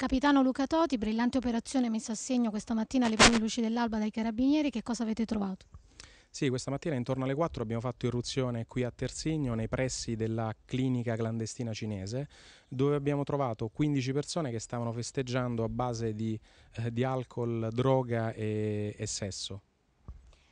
Capitano Luca Toti, brillante operazione messa a segno questa mattina alle prime luci dell'alba dai carabinieri, che cosa avete trovato? Sì, questa mattina intorno alle 4 abbiamo fatto irruzione qui a Terzigno nei pressi della clinica clandestina cinese dove abbiamo trovato 15 persone che stavano festeggiando a base di, eh, di alcol, droga e, e sesso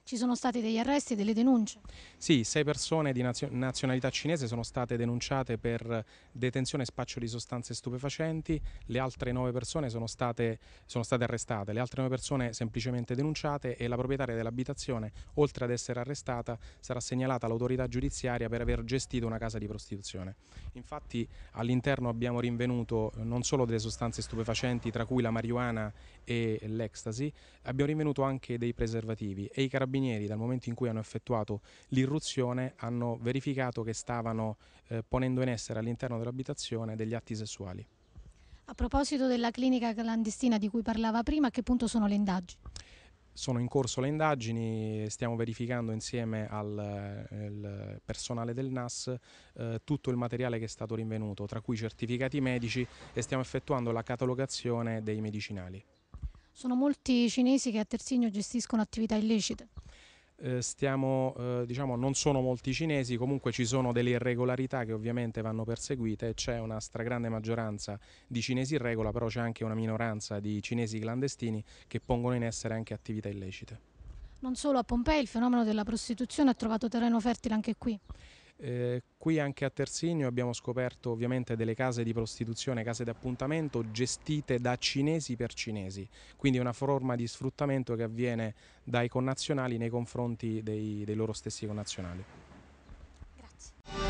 ci sono stati degli arresti e delle denunce. Sì, sei persone di nazio nazionalità cinese sono state denunciate per detenzione e spaccio di sostanze stupefacenti, le altre nove persone sono state, sono state arrestate, le altre nove persone semplicemente denunciate e la proprietaria dell'abitazione, oltre ad essere arrestata, sarà segnalata all'autorità giudiziaria per aver gestito una casa di prostituzione. Infatti all'interno abbiamo rinvenuto non solo delle sostanze stupefacenti, tra cui la marijuana e l'ecstasy, abbiamo rinvenuto anche dei preservativi e i carabinieri carabinieri dal momento in cui hanno effettuato l'irruzione hanno verificato che stavano eh, ponendo in essere all'interno dell'abitazione degli atti sessuali. A proposito della clinica clandestina di cui parlava prima, a che punto sono le indagini? sono in corso le indagini, stiamo verificando insieme al personale del NAS eh, tutto il materiale che è stato rinvenuto, tra cui certificati medici e stiamo effettuando la catalogazione dei medicinali. Sono molti cinesi che a Terzigno gestiscono attività illecite. Eh, stiamo, eh, diciamo, non sono molti cinesi, comunque ci sono delle irregolarità che ovviamente vanno perseguite, c'è una stragrande maggioranza di cinesi in regola, però c'è anche una minoranza di cinesi clandestini che pongono in essere anche attività illecite. Non solo a Pompei, il fenomeno della prostituzione ha trovato terreno fertile anche qui. Eh, qui anche a Tersinio abbiamo scoperto ovviamente delle case di prostituzione, case di appuntamento gestite da cinesi per cinesi, quindi una forma di sfruttamento che avviene dai connazionali nei confronti dei, dei loro stessi connazionali. Grazie.